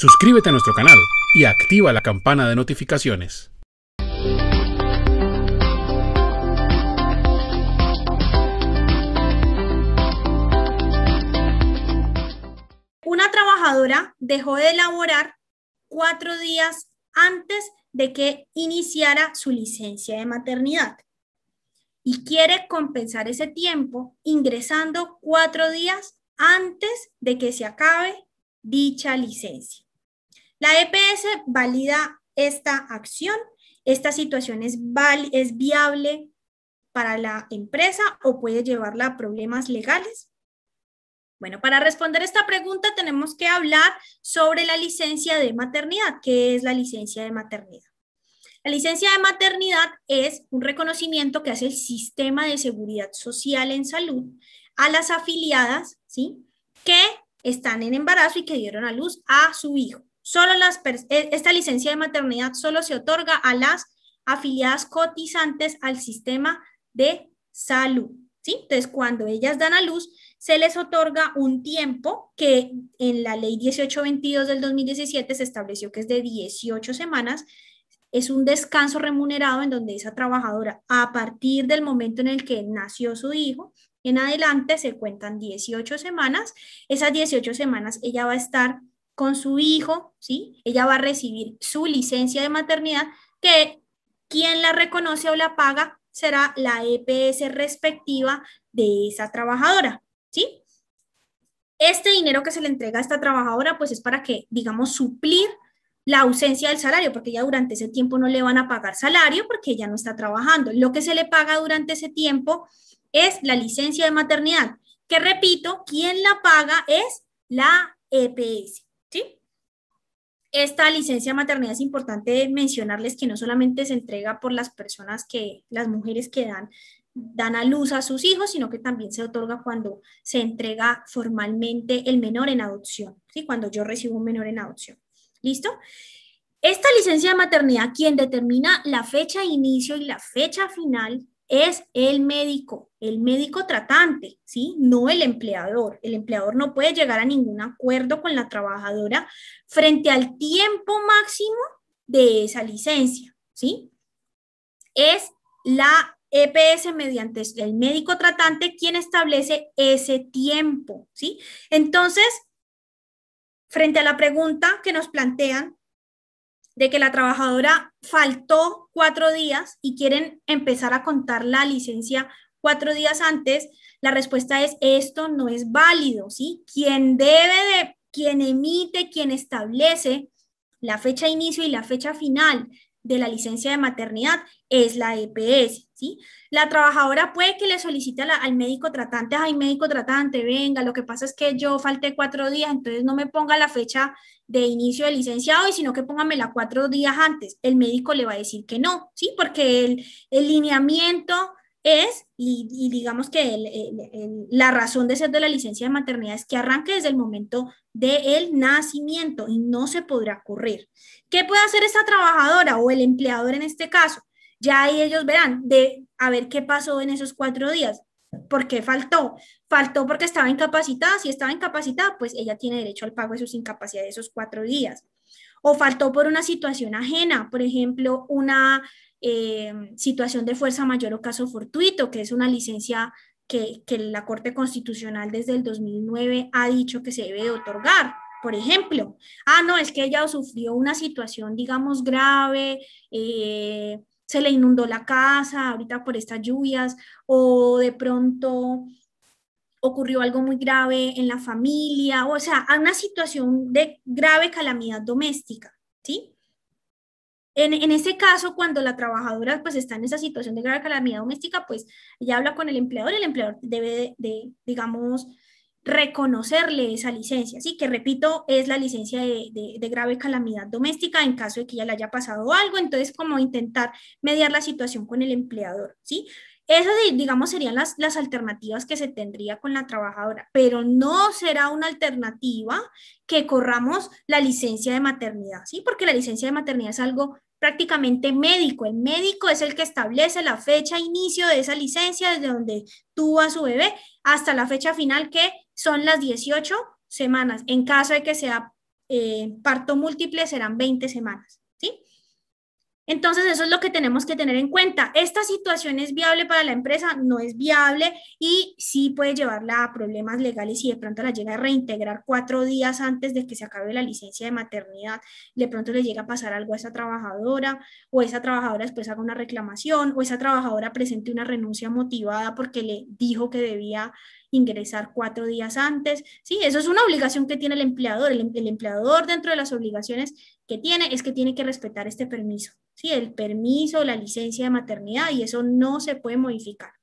Suscríbete a nuestro canal y activa la campana de notificaciones. Una trabajadora dejó de laborar cuatro días antes de que iniciara su licencia de maternidad y quiere compensar ese tiempo ingresando cuatro días antes de que se acabe dicha licencia. La EPS valida esta acción, esta situación es, viable para la empresa o puede llevarla a problemas legales. Bueno, para responder esta pregunta tenemos que hablar sobre la licencia de maternidad. ¿Qué es la licencia de maternidad? La licencia de maternidad es un reconocimiento que hace el sistema de seguridad social en salud a las afiliadas, ¿sí? Que están en embarazo y que dieron a luz a su hijo. Solo las e, esta licencia de maternidad solo se otorga a las afiliadas cotizantes al sistema de salud. ¿sí? Entonces, cuando ellas dan a luz, se les otorga un tiempo que en la ley 1822 del 2017 se estableció que es de 18 semanas. Es un descanso remunerado en donde esa trabajadora, a partir del momento en el que nació su hijo, en adelante se cuentan 18 semanas. Esas 18 semanas ella va a estar con su hijo, ¿sí? Ella va a recibir su licencia de maternidad que quien la reconoce o la paga será la EPS respectiva de esa trabajadora, ¿sí? Este dinero que se le entrega a esta trabajadora, pues es para que, digamos, suplir la ausencia del salario, porque ya durante ese tiempo no le van a pagar salario porque ella no está trabajando. Lo que se le paga durante ese tiempo es la licencia de maternidad, que repito, quien la paga es la EPS. Esta licencia de maternidad es importante mencionarles que no solamente se entrega por las personas que, las mujeres que dan, dan a luz a sus hijos, sino que también se otorga cuando se entrega formalmente el menor en adopción, ¿sí? cuando yo recibo un menor en adopción. ¿Listo? Esta licencia de maternidad, quien determina la fecha de inicio y la fecha final es el médico el médico tratante, ¿sí? No el empleador. El empleador no puede llegar a ningún acuerdo con la trabajadora frente al tiempo máximo de esa licencia, ¿sí? Es la EPS mediante el médico tratante quien establece ese tiempo, ¿sí? Entonces, frente a la pregunta que nos plantean de que la trabajadora faltó cuatro días y quieren empezar a contar la licencia cuatro días antes, la respuesta es esto no es válido, ¿sí? Quien debe de, quien emite, quien establece la fecha inicio y la fecha final de la licencia de maternidad es la EPS, ¿sí? La trabajadora puede que le solicite al médico tratante, ay, médico tratante, venga, lo que pasa es que yo falté cuatro días, entonces no me ponga la fecha de inicio de licenciado, y sino que póngamela cuatro días antes. El médico le va a decir que no, ¿sí? Porque el, el lineamiento es, y, digamos que la razón de ser de la licencia de maternidad es que arranque desde el momento del nacimiento y no se podrá correr. ¿Qué puede hacer esa trabajadora o el empleador en este caso? Ya ahí ellos verán de a ver qué pasó en esos cuatro días. ¿Por qué faltó, faltó porque estaba incapacitada, si estaba incapacitada, pues ella tiene derecho al pago de sus incapacidades esos cuatro días. O faltó por una situación ajena, por ejemplo, una eh, situación de fuerza mayor o caso fortuito, que es una licencia que, que la Corte Constitucional desde el 2009 ha dicho que se debe de otorgar por ejemplo. Ah, no, es que ella sufrió una situación, digamos, grave, eh, se le inundó la casa ahorita por estas lluvias o de pronto ocurrió algo muy grave en la familia, o sea, una situación de grave calamidad doméstica, ¿sí? En, en, ese caso, cuando la trabajadora pues está en esa situación de grave calamidad doméstica, pues ella habla con el empleador y el empleador debe de digamos, reconocerle esa licencia, ¿sí? que repito, es la licencia de, grave calamidad doméstica en caso de que ya le haya pasado algo, entonces como intentar mediar la situación con el empleador, ¿sí? Esas, digamos, serían las, las alternativas que se tendría con la trabajadora, pero no será una alternativa que corramos la licencia de maternidad, ¿sí? Porque la licencia de maternidad es algo prácticamente médico. El médico es el que establece la fecha inicio de esa licencia desde donde tuvo a su bebé hasta la fecha final que son las 18 semanas. En caso de que sea eh, parto múltiple serán 20 semanas, ¿sí? Entonces, eso es lo que tenemos que tener en cuenta. ¿Esta situación es viable para la empresa? No es viable y sí puede llevarla a problemas legales y de pronto la llega a reintegrar cuatro días antes de que se acabe la licencia de maternidad. De pronto le llega a pasar algo a esa trabajadora o esa trabajadora después haga una reclamación o esa trabajadora presente una renuncia motivada porque le dijo que debía ingresar cuatro días antes. Sí, eso es una obligación que tiene el empleador. Em, el, empleador dentro de las obligaciones que tiene es que tiene que respetar este permiso. Sí, el permiso, la licencia de maternidad y eso no se puede modificar.